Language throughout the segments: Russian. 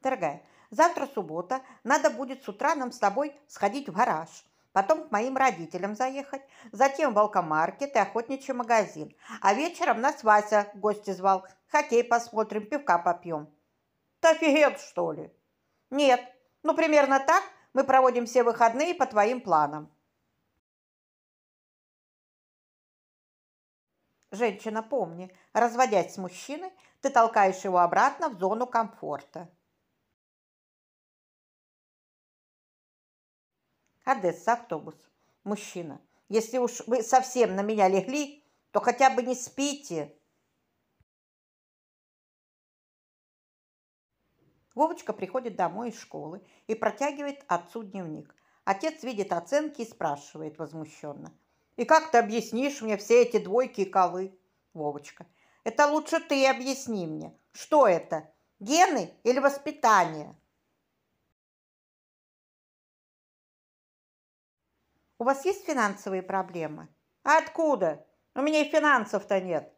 Дорогая, завтра суббота, надо будет с утра нам с тобой сходить в гараж, потом к моим родителям заехать, затем в волкомаркет и охотничий магазин. А вечером нас Вася в гости звал, хоккей посмотрим, пивка попьем. Ты офигел, что ли? Нет, ну примерно так мы проводим все выходные по твоим планам. Женщина, помни, разводясь с мужчиной, ты толкаешь его обратно в зону комфорта. Одесса, автобус. Мужчина, если уж вы совсем на меня легли, то хотя бы не спите. Вовочка приходит домой из школы и протягивает отцу дневник. Отец видит оценки и спрашивает возмущенно. «И как ты объяснишь мне все эти двойки и колы?» Вовочка. «Это лучше ты объясни мне. Что это? Гены или воспитание?» У вас есть финансовые проблемы? А откуда? У меня и финансов-то нет.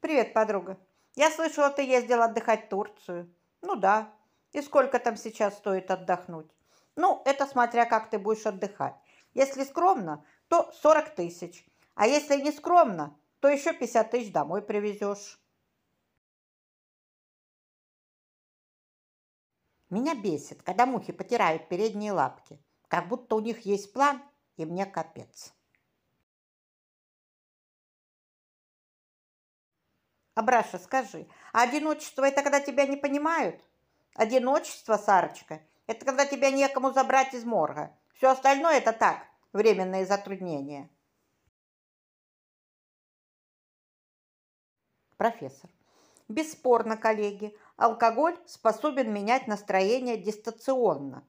Привет, подруга. Я слышала, ты ездила отдыхать в Турцию. Ну да. И сколько там сейчас стоит отдохнуть? Ну, это смотря как ты будешь отдыхать. Если скромно, то 40 тысяч. А если не скромно, то еще 50 тысяч домой привезешь. Меня бесит, когда мухи потирают передние лапки, как будто у них есть план, и мне капец. Абраша, скажи, а одиночество – это когда тебя не понимают? Одиночество, Сарочка, это когда тебя некому забрать из морга. Все остальное – это так, временные затруднения. Профессор, Бесспорно, коллеги, алкоголь способен менять настроение дистанционно.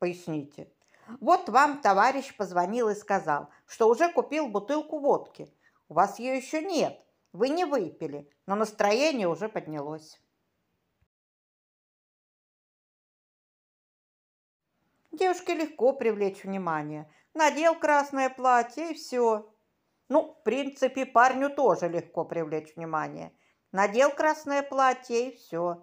Поясните. Вот вам товарищ позвонил и сказал, что уже купил бутылку водки. У вас ее еще нет, вы не выпили, но настроение уже поднялось. Девушке легко привлечь внимание. Надел красное платье и все. Ну, в принципе, парню тоже легко привлечь внимание. Надел красное платье и все.